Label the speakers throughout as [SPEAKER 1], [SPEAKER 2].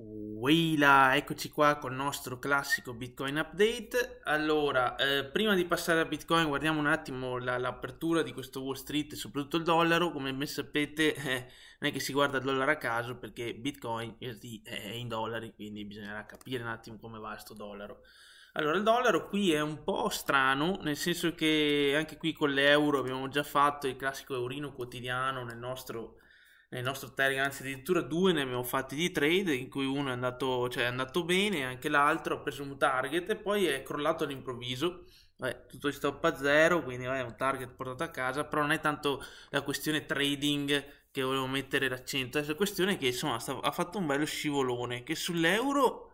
[SPEAKER 1] Weila, eccoci qua con il nostro classico Bitcoin update. Allora, eh, prima di passare a Bitcoin, guardiamo un attimo la, l'apertura di questo Wall Street soprattutto il dollaro. Come ben sapete, eh, non è che si guarda il dollaro a caso perché Bitcoin è in dollari, quindi bisognerà capire un attimo come va questo dollaro. Allora, il dollaro qui è un po' strano, nel senso che anche qui con l'euro abbiamo già fatto il classico eurino quotidiano nel nostro nel nostro Telegram, anzi addirittura due ne abbiamo fatti di trade in cui uno è andato, cioè è andato bene, anche l'altro ha preso un target e poi è crollato all'improvviso. Vabbè, tutto stop a zero, quindi è un target portato a casa, però non è tanto la questione trading che volevo mettere l'accento, è la questione che insomma sta, ha fatto un bello scivolone, che sull'euro,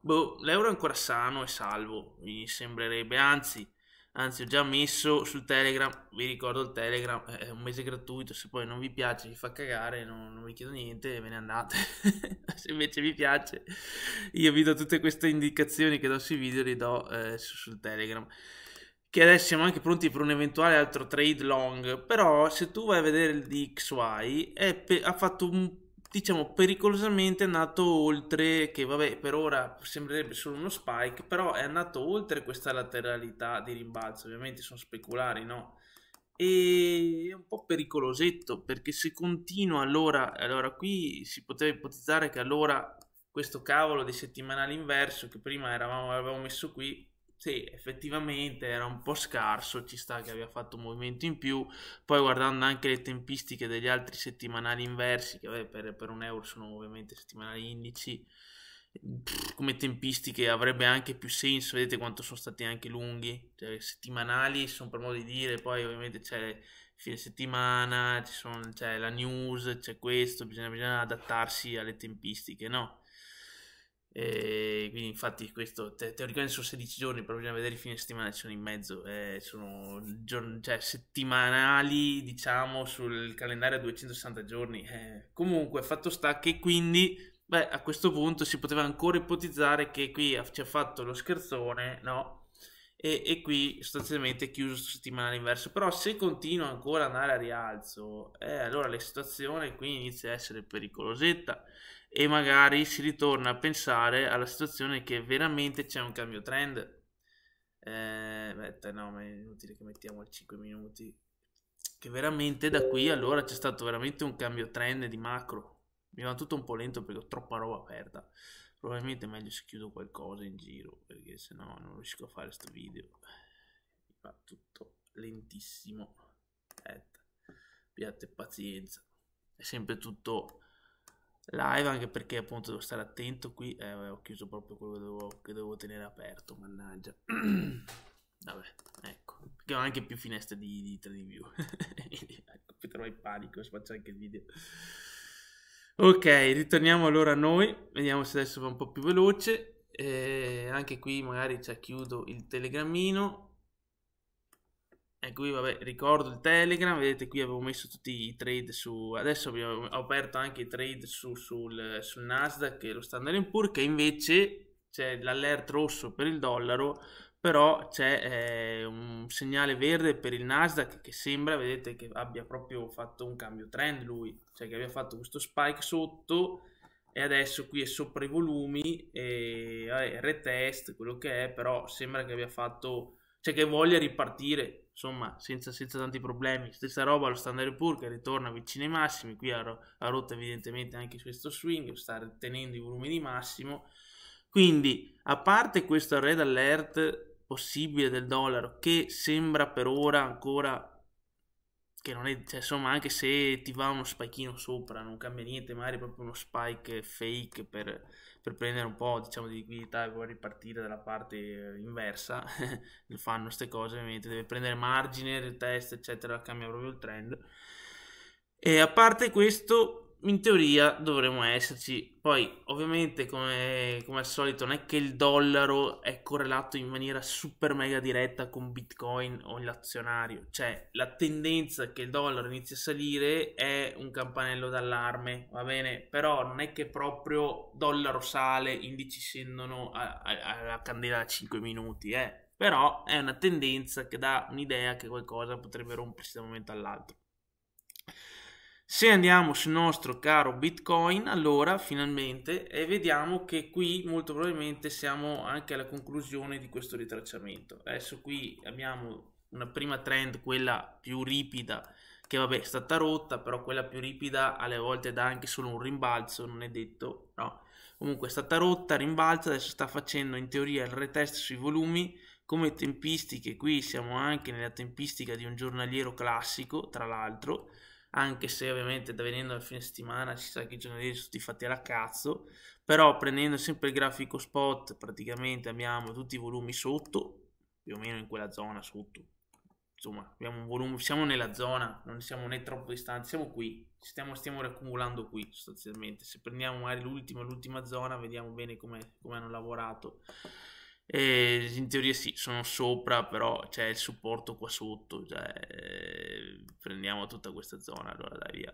[SPEAKER 1] boh, l'euro è ancora sano e salvo, mi sembrerebbe, anzi anzi ho già messo su Telegram, vi ricordo il Telegram, è un mese gratuito, se poi non vi piace vi fa cagare, non, non vi chiedo niente, ve ne andate, se invece vi piace io vi do tutte queste indicazioni che do sui video, le do eh, su, sul Telegram. Che adesso siamo anche pronti per un eventuale altro trade long, però se tu vai a vedere il DXY, pe- ha fatto un diciamo pericolosamente andato oltre che vabbè per ora sembrerebbe solo uno spike però è andato oltre questa lateralità di rimbalzo ovviamente sono speculari no e è un po' pericolosetto perché se continua allora allora qui si poteva ipotizzare che allora questo cavolo di settimanale inverso che prima eravamo, avevamo messo qui sì, effettivamente era un po' scarso, ci sta che abbia fatto un movimento in più, poi guardando anche le tempistiche degli altri settimanali inversi, che vabbè, per, per, un euro sono ovviamente settimanali indici, come tempistiche avrebbe anche più senso, vedete quanto sono stati anche lunghi, cioè, settimanali sono per modo di dire, poi ovviamente c'è fine settimana, c'è la news, c'è questo, bisogna, bisogna adattarsi alle tempistiche, no? E quindi infatti questo te- teoricamente sono 16 giorni, però bisogna vedere i fine settimana ci sono in mezzo, eh, sono giorni, cioè, settimanali diciamo sul calendario a 260 giorni. Eh. Comunque fatto sta che quindi beh, a questo punto si poteva ancora ipotizzare che qui ci ha fatto lo scherzone, no? E, e qui sostanzialmente è chiuso questo settimanale inverso. Però se continua ancora ad andare a rialzo, eh, allora la situazione qui inizia a essere pericolosetta e magari si ritorna a pensare alla situazione che veramente c'è un cambio trend. Eh, no, ma è inutile che mettiamo al 5 minuti. Che veramente da qui allora c'è stato veramente un cambio trend di macro. Mi va tutto un po' lento perché ho troppa roba aperta. Probabilmente è meglio se chiudo qualcosa in giro perché sennò non riesco a fare questo video. Mi va tutto lentissimo. Aspetta, abbiate pazienza. È sempre tutto live anche perché appunto devo stare attento qui eh, ho chiuso proprio quello che dovevo, che dovevo tenere aperto mannaggia vabbè ecco perché ho anche più finestre di, di 3D view potrò in panico se faccio anche il video ok ritorniamo allora a noi vediamo se adesso va un po' più veloce eh, anche qui magari cioè, chiudo il telegrammino e ecco, qui vabbè, ricordo il Telegram, vedete qui avevo messo tutti i trade su, adesso ho aperto anche i trade su, sul, sul Nasdaq e lo Standard Poor's che invece c'è l'alert rosso per il dollaro, però c'è eh, un segnale verde per il Nasdaq che sembra, vedete, che abbia proprio fatto un cambio trend lui, cioè che abbia fatto questo spike sotto e adesso qui è sopra i volumi e vabbè, retest, quello che è, però sembra che abbia fatto, cioè che voglia ripartire insomma senza, senza tanti problemi stessa roba lo standard pur che ritorna vicino ai massimi qui ha, ha rotto evidentemente anche questo swing sta tenendo i volumi di massimo quindi a parte questo red alert possibile del dollaro che sembra per ora ancora che non è, cioè, insomma, anche se ti va uno spikino sopra, non cambia niente, magari proprio uno spike fake per, per prendere un po' diciamo, di liquidità e poi ripartire dalla parte eh, inversa, fanno queste cose ovviamente, deve prendere margine, retest eccetera, cambia proprio il trend. E a parte questo, in teoria dovremmo esserci. Poi, ovviamente, come, come, al solito, non è che il dollaro è correlato in maniera super mega diretta con Bitcoin o l'azionario. Cioè, la tendenza che il dollaro inizi a salire è un campanello d'allarme, va bene? Però non è che proprio dollaro sale, indici scendono alla candela da 5 minuti, eh. Però è una tendenza che dà un'idea che qualcosa potrebbe rompersi da un momento all'altro. Se andiamo sul nostro caro Bitcoin, allora finalmente e vediamo che qui molto probabilmente siamo anche alla conclusione di questo ritracciamento. Adesso qui abbiamo una prima trend, quella più ripida, che vabbè è stata rotta, però quella più ripida alle volte dà anche solo un rimbalzo, non è detto, no. Comunque è stata rotta, rimbalza, adesso sta facendo in teoria il retest sui volumi, come tempistiche qui siamo anche nella tempistica di un giornaliero classico, tra l'altro, anche se ovviamente da venendo al fine settimana si sa che i giornalisti sono fatti alla cazzo, però prendendo sempre il grafico spot praticamente abbiamo tutti i volumi sotto, più o meno in quella zona sotto, insomma abbiamo un volume, siamo nella zona, non siamo né troppo distanti, siamo qui, stiamo, stiamo raccumulando qui sostanzialmente, se prendiamo magari l'ultima, l'ultima zona vediamo bene come hanno lavorato. E in teoria sì, sono sopra, però c'è il supporto qua sotto, cioè, prendiamo tutta questa zona, allora dai via,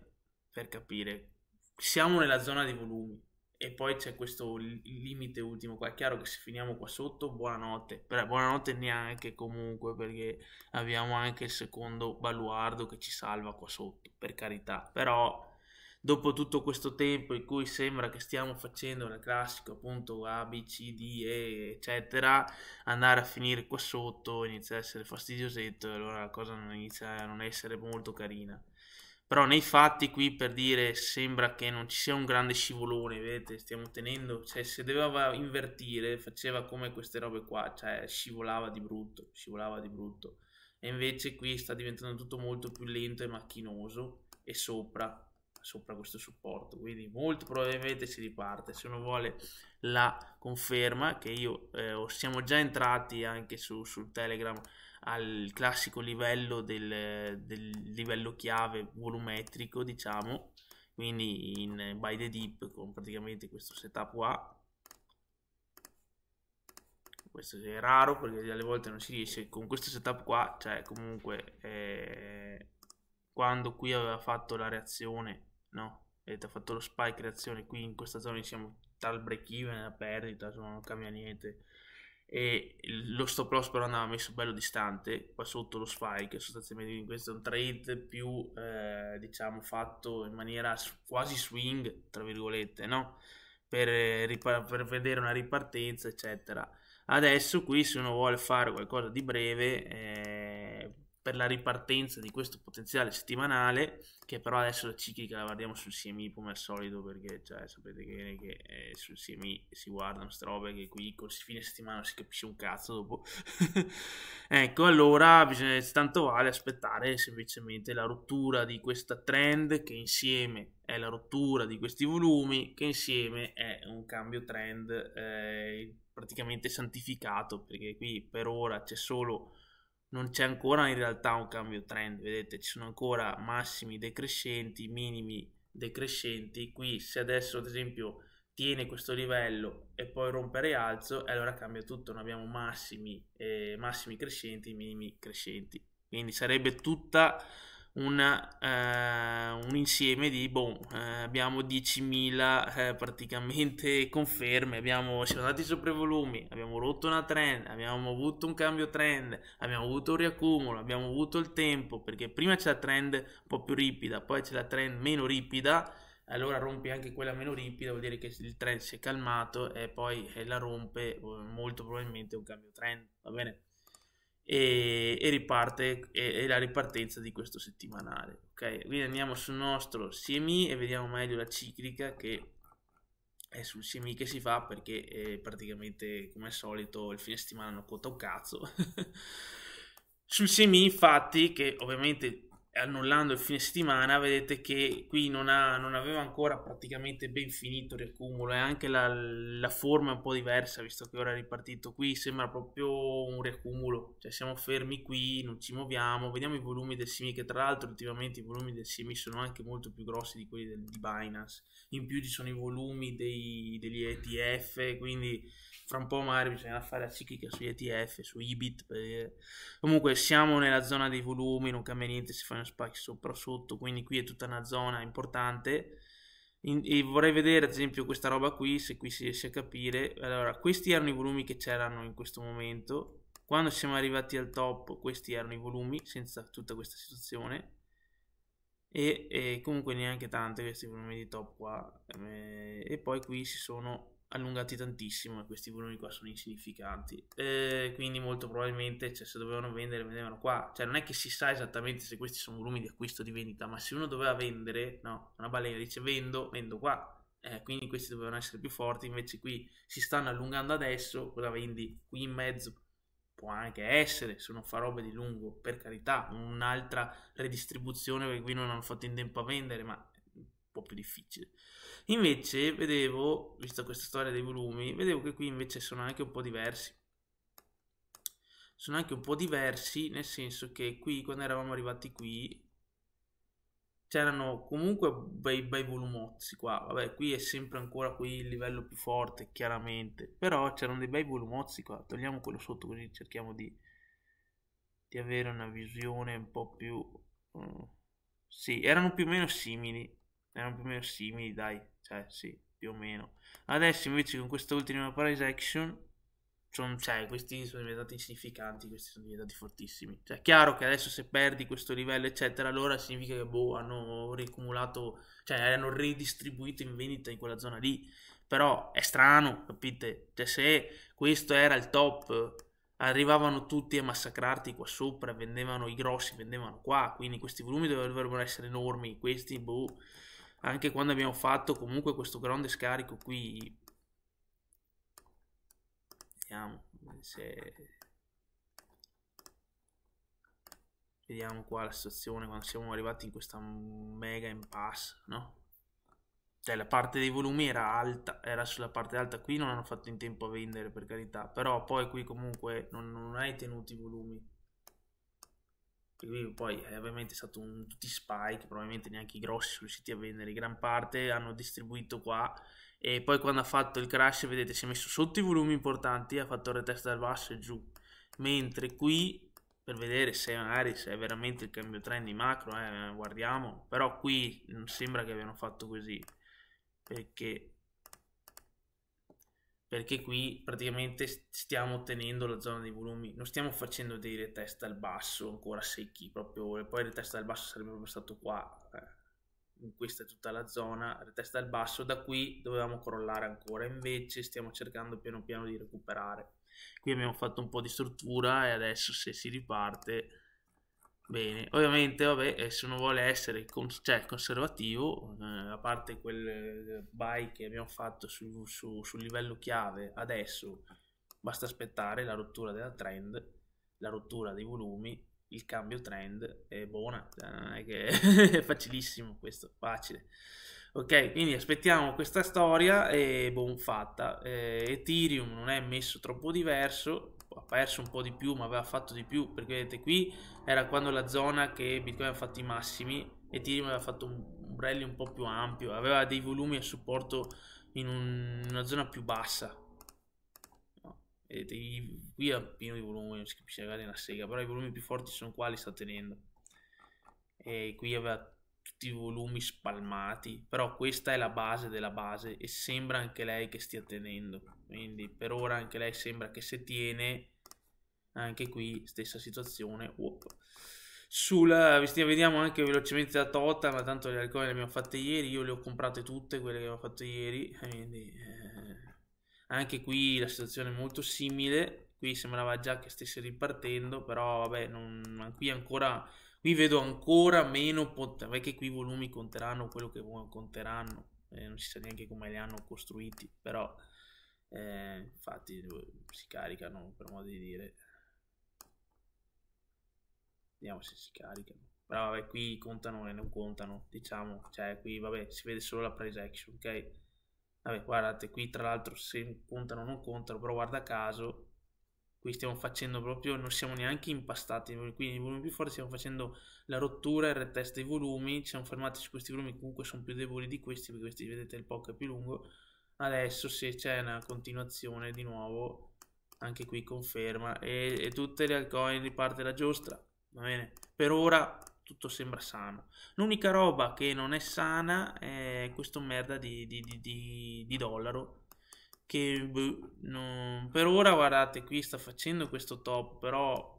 [SPEAKER 1] per capire. Siamo nella zona di volumi e poi c'è questo limite ultimo qua, è chiaro che se finiamo qua sotto, buonanotte, però buonanotte neanche comunque perché abbiamo anche il secondo baluardo che ci salva qua sotto, per carità, però dopo tutto questo tempo in cui sembra che stiamo facendo la classica appunto A, B, C, D, E, eccetera, andare a finire qua sotto inizia a essere fastidiosetto e allora la cosa non inizia a non essere molto carina. Però nei fatti qui per dire sembra che non ci sia un grande scivolone, vedete, stiamo tenendo, cioè se doveva invertire faceva come queste robe qua, cioè scivolava di brutto, scivolava di brutto. E invece qui sta diventando tutto molto più lento e macchinoso e sopra sopra questo supporto quindi molto probabilmente si riparte se uno vuole la conferma che io eh, siamo già entrati anche su, su telegram al classico livello del, del, livello chiave volumetrico diciamo quindi in by the deep con praticamente questo setup qua questo è raro perché alle volte non si riesce con questo setup qua cioè comunque eh, quando qui aveva fatto la reazione no? E ha fatto lo spike reazione, qui in questa zona siamo tal break even, la perdita, insomma non cambia niente. E lo stop loss però andava messo bello distante, qua sotto lo spike, sostanzialmente questo è un trade più eh, diciamo fatto in maniera quasi swing, tra virgolette, no? Per, eh, per vedere una ripartenza, eccetera. Adesso qui se uno vuole fare qualcosa di breve, eh, per la ripartenza di questo potenziale settimanale, che però adesso la ciclica la guardiamo sul CMI come al solito, perché cioè, sapete che, che eh, sul CMI si guardano strobe che qui col fine settimana si capisce un cazzo dopo. ecco, allora bisogna, tanto vale aspettare semplicemente la rottura di questa trend che insieme è la rottura di questi volumi, che insieme è un cambio trend eh, praticamente santificato, perché qui per ora c'è solo non c'è ancora in realtà un cambio trend, vedete ci sono ancora massimi decrescenti, minimi decrescenti, qui se adesso ad esempio tiene questo livello e poi rompe rialzo, allora cambia tutto, non abbiamo massimi, eh, massimi crescenti, minimi crescenti, quindi sarebbe tutta una, eh, un insieme di, boom, eh, abbiamo 10.000 eh, praticamente conferme, abbiamo, siamo andati sopra i volumi, abbiamo rotto una trend, abbiamo avuto un cambio trend, abbiamo avuto un riaccumulo, abbiamo avuto il tempo, perché prima c'è la trend un po' più ripida, poi c'è la trend meno ripida, allora rompi anche quella meno ripida, vuol dire che il trend si è calmato e poi eh, la rompe eh, molto probabilmente un cambio trend, va bene? e, e riparte e, e, la ripartenza di questo settimanale. Ok, quindi andiamo sul nostro CMI e vediamo meglio la ciclica che è sul CMI che si fa perché eh, praticamente come al solito il fine settimana non conta un cazzo. sul CMI infatti che ovviamente annullando il fine settimana vedete che qui non, ha, non aveva ancora praticamente ben finito il riaccumulo e anche la, la, forma è un po' diversa visto che ora è ripartito qui sembra proprio un riaccumulo cioè siamo fermi qui non ci muoviamo vediamo i volumi del semi che tra l'altro ultimamente i volumi del semi sono anche molto più grossi di quelli del, di Binance in più ci sono i volumi dei, degli ETF quindi fra un po' magari bisognerà fare la ciclica sugli ETF su IBIT per... comunque siamo nella zona dei volumi non cambia niente si fanno spike sopra sotto, quindi qui è tutta una zona importante. In, e vorrei vedere ad esempio questa roba qui, se qui si riesce a capire. Allora, questi erano i volumi che c'erano in questo momento. Quando siamo arrivati al top, questi erano i volumi, senza tutta questa situazione. E, e comunque neanche tanti questi volumi di top qua. Eh, e poi qui si sono allungati tantissimo e questi volumi qua sono insignificanti eh, quindi molto probabilmente cioè, se dovevano vendere vendevano qua cioè non è che si sa esattamente se questi sono volumi di acquisto o di vendita ma se uno doveva vendere no una balena dice vendo vendo qua eh, quindi questi dovevano essere più forti invece qui si stanno allungando adesso cosa vendi qui in mezzo può anche essere se non fa robe di lungo per carità un'altra redistribuzione perché qui non hanno fatto in tempo a vendere ma è un po' più difficile Invece vedevo, visto questa storia dei volumi, vedevo che qui invece sono anche un po' diversi. Sono anche un po' diversi nel senso che qui quando eravamo arrivati qui c'erano comunque bei, bei volumozzi qua. Vabbè, qui è sempre ancora qui il livello più forte, chiaramente. Però c'erano dei bei volumozzi qua. Togliamo quello sotto così cerchiamo di, di avere una visione un po' più... Uh, sì, erano più o meno simili erano più o meno simili, dai, cioè sì, più o meno. Adesso invece con questa ultima prize action, sono, cioè, questi sono diventati insignificanti, questi sono diventati fortissimi. Cioè, chiaro che adesso se perdi questo livello, eccetera, allora significa che boh, hanno ricumulato, cioè hanno ridistribuito in vendita in quella zona lì. Però è strano, capite? Cioè, se questo era il top arrivavano tutti a massacrarti qua sopra, vendevano i grossi, vendevano qua, quindi questi volumi dovrebbero essere enormi, questi boh, anche quando abbiamo fatto comunque questo grande scarico qui vediamo se vediamo qua la situazione quando siamo arrivati in questa mega impasse no? cioè la parte dei volumi era alta era sulla parte alta qui non hanno fatto in tempo a vendere per carità però poi qui comunque non, non hai tenuto i volumi poi eh, è ovviamente stato un, tutti Spike, probabilmente neanche i grossi sono riusciti a vendere, gran parte hanno distribuito qua e poi quando ha fatto il crash vedete si è messo sotto i volumi importanti, ha fatto il retest dal basso e giù, mentre qui per vedere se magari se è veramente il cambio trend di macro, eh, guardiamo, però qui non sembra che abbiano fatto così perché perché qui praticamente stiamo tenendo la zona dei volumi, non stiamo facendo dei retest al basso ancora secchi, proprio, e poi il retest al basso sarebbe proprio stato qua, eh. in questa tutta la zona, retest al basso, da qui dovevamo crollare ancora, invece stiamo cercando piano piano di recuperare. Qui abbiamo fatto un po' di struttura e adesso se si riparte Bene, ovviamente vabbè, eh, se uno vuole essere cons- cioè, conservativo, eh, a parte quel eh, buy che abbiamo fatto su, su, sul livello chiave, adesso basta aspettare la rottura della trend, la rottura dei volumi, il cambio trend è buona, cioè, non è che è facilissimo questo, facile. Ok, quindi aspettiamo questa storia e buon fatta. Eh, Ethereum non è messo troppo diverso, ha perso un po' di più ma aveva fatto di più perché vedete qui era quando la zona che Bitcoin ha fatto i massimi e Ethereum aveva fatto un, un rally un po' più ampio aveva dei volumi a supporto in un, una zona più bassa no. vedete qui è pieno di volumi si magari una sega però i volumi più forti sono qua li sta tenendo e qui aveva tutti i volumi spalmati però questa è la base della base e sembra anche lei che stia tenendo quindi per ora anche lei sembra che se tiene anche qui stessa situazione Whoop. sulla vediamo anche velocemente la Tota ma tanto le alcune le abbiamo fatte ieri io le ho comprate tutte quelle che avevo fatto ieri quindi eh, anche qui la situazione è molto simile qui sembrava già che stesse ripartendo però vabbè non, qui ancora qui vedo ancora meno vabbè che qui i volumi conteranno quello che conteranno eh, non si sa neanche come li hanno costruiti però eh, infatti si caricano per modo di dire vediamo se si caricano però vabbè qui contano e non contano diciamo cioè qui vabbè si vede solo la price action ok vabbè guardate qui tra l'altro se contano o non contano però guarda caso qui stiamo facendo proprio non siamo neanche impastati quindi i volumi più forti stiamo facendo la rottura il retest dei volumi ci siamo fermati su questi volumi comunque sono più deboli di questi perché questi vedete il poco è più lungo adesso se c'è una continuazione di nuovo anche qui conferma e, e tutte le altcoin riparte la giostra va bene per ora tutto sembra sano l'unica roba che non è sana è questo merda di, di, di, di dollaro che boh, non... per ora guardate qui sta facendo questo top però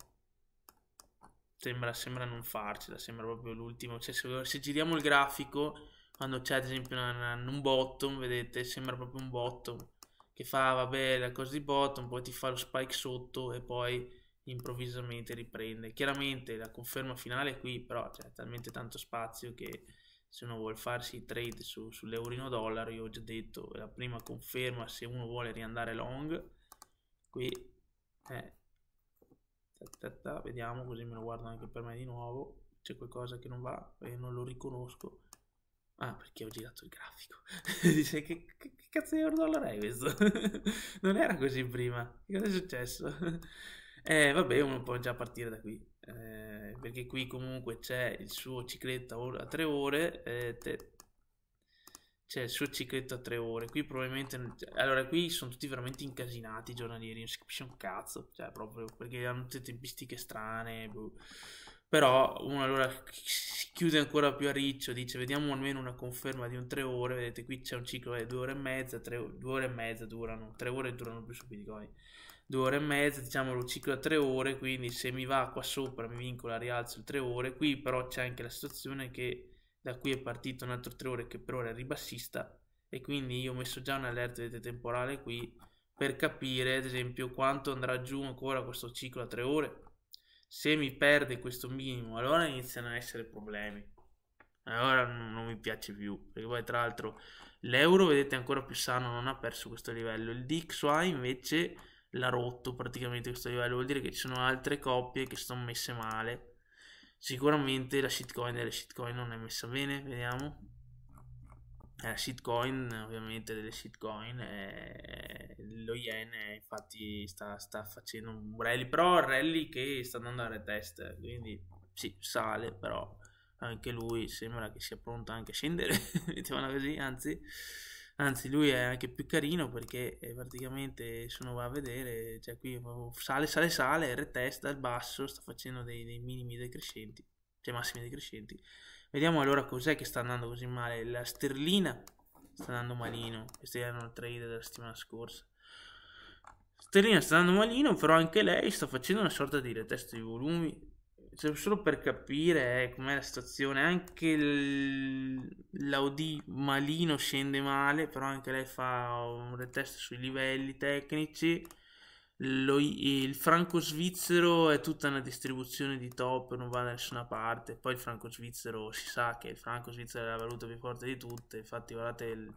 [SPEAKER 1] sembra, sembra non farcela sembra proprio l'ultimo cioè, se, se giriamo il grafico quando c'è ad esempio un bottom, vedete, sembra proprio un bottom che fa vabbè la cosa di bottom, poi ti fa lo spike sotto e poi improvvisamente riprende. Chiaramente la conferma finale è qui, però c'è talmente tanto spazio che se uno vuole farsi i trade su, sull'eurino dollaro, io ho già detto, la prima conferma se uno vuole riandare long, qui eh, vediamo così me lo guardo anche per me di nuovo, c'è qualcosa che non va e non lo riconosco Ah, perché ho girato il grafico. Dice, che, che, che, cazzo di euro ordolo è questo? non era così prima. Che cosa è successo? eh, vabbè, uno può già partire da qui. Eh, perché qui comunque c'è il suo cicletto a tre ore. Eh, te... C'è il suo cicletto a tre ore. Qui probabilmente... Allora, qui sono tutti veramente incasinati i giornalieri. Non si capisce un cazzo. Cioè, proprio perché hanno tutte tempistiche strane. Boh. Però uno allora chiude ancora più a riccio, dice vediamo almeno una conferma di un tre ore, vedete qui c'è un ciclo di due ore e mezza, due ore e mezza durano, tre ore durano più su Bitcoin, due ore e mezza, diciamo lo ciclo a tre ore, quindi se mi va qua sopra mi vincola rialzo il tre ore, qui però c'è anche la situazione che da qui è partito un altro tre ore che per ora è ribassista e quindi io ho messo già un alert vedete, temporale qui per capire ad esempio quanto andrà giù ancora questo ciclo a tre ore se mi perde questo minimo, allora iniziano a essere problemi. Allora non mi piace più, perché poi tra l'altro l'euro, vedete, è ancora più sano, non ha perso questo livello. Il DXY invece l'ha rotto praticamente questo livello, vuol dire che ci sono altre coppie che sono messe male. Sicuramente la shitcoin delle shitcoin non è messa bene, vediamo eh, shitcoin, ovviamente delle shitcoin, eh, lo yen eh, infatti sta, sta, facendo un rally, però un rally che sta andando a retest, quindi sì, sale, però anche lui sembra che sia pronto anche a scendere, diciamo così, anzi, anzi lui è anche più carino perché eh, praticamente se uno va a vedere, cioè qui sale, sale, sale, retest dal basso, sta facendo dei, dei minimi decrescenti, cioè massimi decrescenti, Vediamo allora cos'è che sta andando così male. La sterlina sta andando malino. Questi erano il trade della settimana scorsa. Sterlina sta andando malino, però anche lei sta facendo una sorta di retesto di volumi. Cioè, solo per capire eh, com'è la situazione, anche l'Audi malino scende male, però anche lei fa un retest sui livelli tecnici. Lo, il franco svizzero è tutta una distribuzione di top, non va da nessuna parte. Poi il franco svizzero si sa che il franco svizzero è la valuta più forte di tutte. Infatti, guardate il,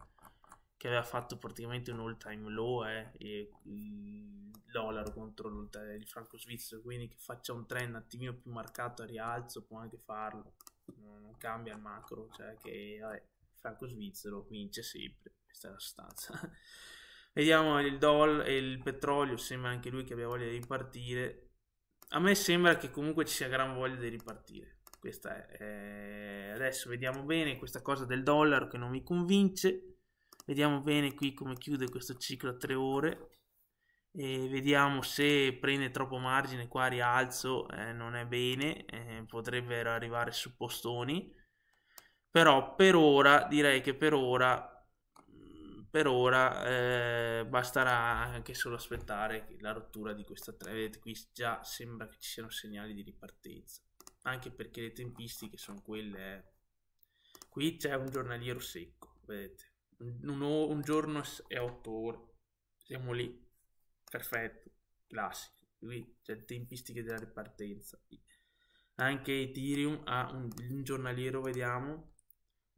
[SPEAKER 1] che aveva fatto praticamente un all time low è eh, il dollaro contro il franco svizzero. Quindi che faccia un trend un attimino più marcato a rialzo può anche farlo. Non cambia il macro, cioè che vabbè, il franco svizzero vince sempre. Questa è la sostanza. Vediamo il doll e il petrolio, sembra anche lui che abbia voglia di ripartire. A me sembra che comunque ci sia gran voglia di ripartire. Questa è, eh, adesso vediamo bene questa cosa del dollaro che non mi convince. Vediamo bene qui come chiude questo ciclo a tre ore. E vediamo se prende troppo margine qua rialzo eh, non è bene eh, potrebbero arrivare su postoni però per ora direi che per ora per ora eh, basterà anche solo aspettare la rottura di questa trade. vedete qui già sembra che ci siano segnali di ripartenza anche perché le tempistiche sono quelle eh. qui c'è un giornaliero secco vedete un, un giorno è 8 ore siamo lì perfetto classico qui c'è le tempistiche della ripartenza anche Ethereum ha un, un giornaliero vediamo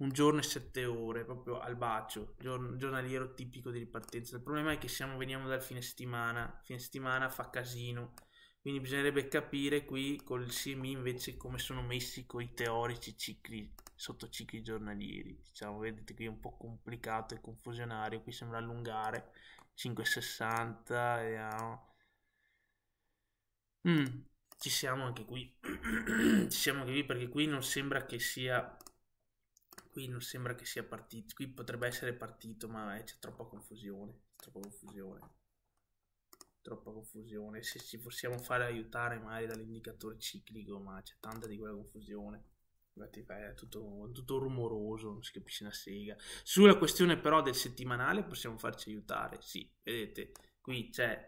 [SPEAKER 1] un giorno e sette ore, proprio al bacio, giorn- giornaliero tipico di ripartenza. Il problema è che siamo, veniamo dal fine settimana, fine settimana fa casino, quindi bisognerebbe capire qui col CMI invece come sono messi con i teorici cicli, sottocicli giornalieri. Diciamo, vedete qui è un po' complicato e confusionario, qui sembra allungare, 5,60, vediamo. Mm, ci siamo anche qui, ci siamo anche qui perché qui non sembra che sia qui non sembra che sia partito, qui potrebbe essere partito, ma eh, c'è troppa confusione, troppa confusione, troppa confusione, se ci possiamo fare aiutare magari dall'indicatore ciclico, ma c'è tanta di quella confusione. Infatti è tutto, tutto rumoroso, non si capisce una sega. Sulla questione però del settimanale possiamo farci aiutare, sì, vedete, qui c'è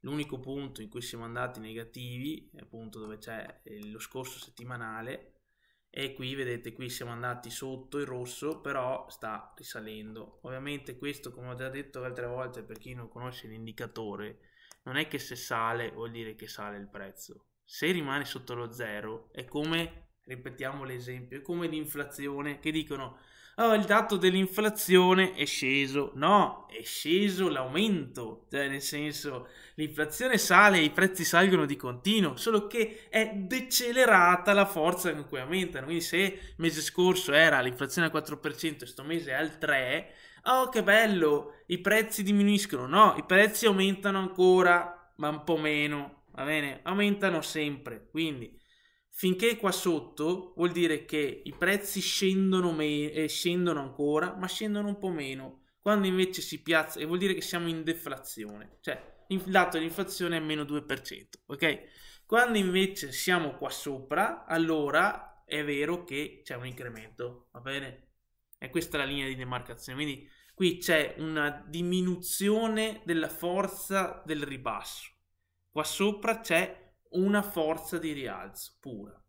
[SPEAKER 1] l'unico punto in cui siamo andati negativi, appunto dove c'è eh, lo scorso settimanale, e qui vedete qui siamo andati sotto il rosso però sta risalendo ovviamente questo come ho già detto altre volte per chi non conosce l'indicatore non è che se sale vuol dire che sale il prezzo se rimane sotto lo zero è come ripetiamo l'esempio è come l'inflazione che dicono oh, il dato dell'inflazione è sceso. No, è sceso l'aumento, cioè nel senso l'inflazione sale e i prezzi salgono di continuo, solo che è decelerata la forza con cui aumentano. Quindi se il mese scorso era l'inflazione al 4% e sto mese è al 3%, oh che bello, i prezzi diminuiscono. No, i prezzi aumentano ancora, ma un po' meno, va bene? Aumentano sempre, quindi Finché è qua sotto vuol dire che i prezzi scendono, me- eh, scendono ancora, ma scendono un po' meno. Quando invece si piazza, e vuol dire che siamo in deflazione, cioè il dato dell'inflazione è meno 2%, ok? Quando invece siamo qua sopra, allora è vero che c'è un incremento, va bene? E questa è la linea di demarcazione, quindi qui c'è una diminuzione della forza del ribasso. Qua sopra c'è una forza di rialzo pura.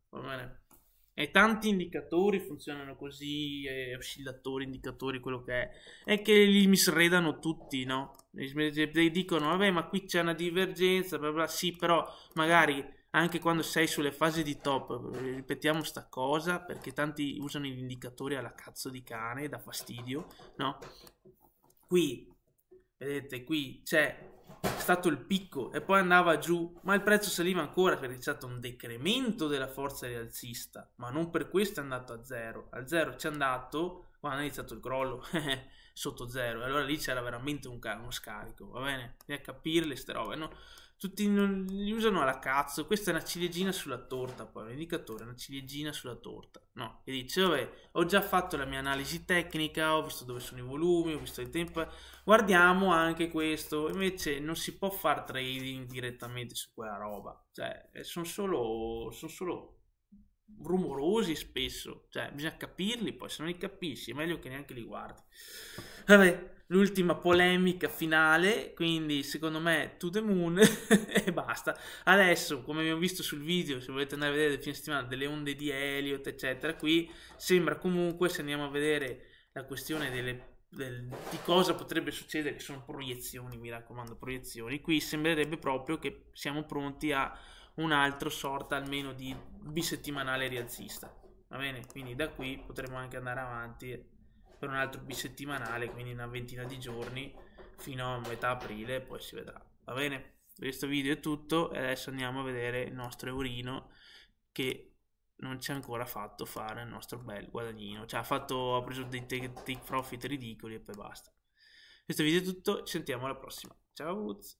[SPEAKER 1] E tanti indicatori funzionano così, eh, oscillatori, indicatori, quello che è. È che li misredano tutti, no? Dicono, vabbè, ma qui c'è una divergenza, bla bla. Sì, però magari anche quando sei sulle fasi di top, ripetiamo sta cosa, perché tanti usano gli indicatori alla cazzo di cane, da fastidio, no? Qui, vedete, qui c'è è stato il picco e poi andava giù, ma il prezzo saliva ancora perché c'è stato un decremento della forza rialzista, ma non per questo è andato a zero, al zero c'è andato quando è iniziato il crollo sotto zero, e allora lì c'era veramente un, uno scarico, va bene? Bisogna capirle ste robe, no? Tutti non, li usano alla cazzo. Questa è una ciliegina sulla torta. Poi l'indicatore è una ciliegina sulla torta. No, e dice: Vabbè, ho già fatto la mia analisi tecnica, ho visto dove sono i volumi, ho visto il tempo. Guardiamo anche questo. Invece, non si può fare trading direttamente su quella roba. Cioè, eh, sono solo, sono solo rumorosi spesso. Cioè, bisogna capirli poi. Se non li capisci, è meglio che neanche li guardi. Vabbè l'ultima polemica finale, quindi secondo me to the moon e basta. Adesso, come abbiamo visto sul video, se volete andare a vedere del fine settimana, delle onde di Elliot, eccetera, qui sembra comunque, se andiamo a vedere la questione delle, del, di cosa potrebbe succedere, che sono proiezioni, mi raccomando, proiezioni, qui sembrerebbe proprio che siamo pronti a un altro sorta almeno di bisettimanale rialzista. Va bene, quindi da qui potremo anche andare avanti per un altro bisettimanale, quindi una ventina di giorni fino a metà aprile, poi si vedrà. Va bene? questo video è tutto e adesso andiamo a vedere il nostro eurino che non ci ha ancora fatto fare il nostro bel guadagnino. Cioè ha, fatto, ha preso dei take, take profit ridicoli e poi basta. Questo video è tutto, ci sentiamo alla prossima. Ciao!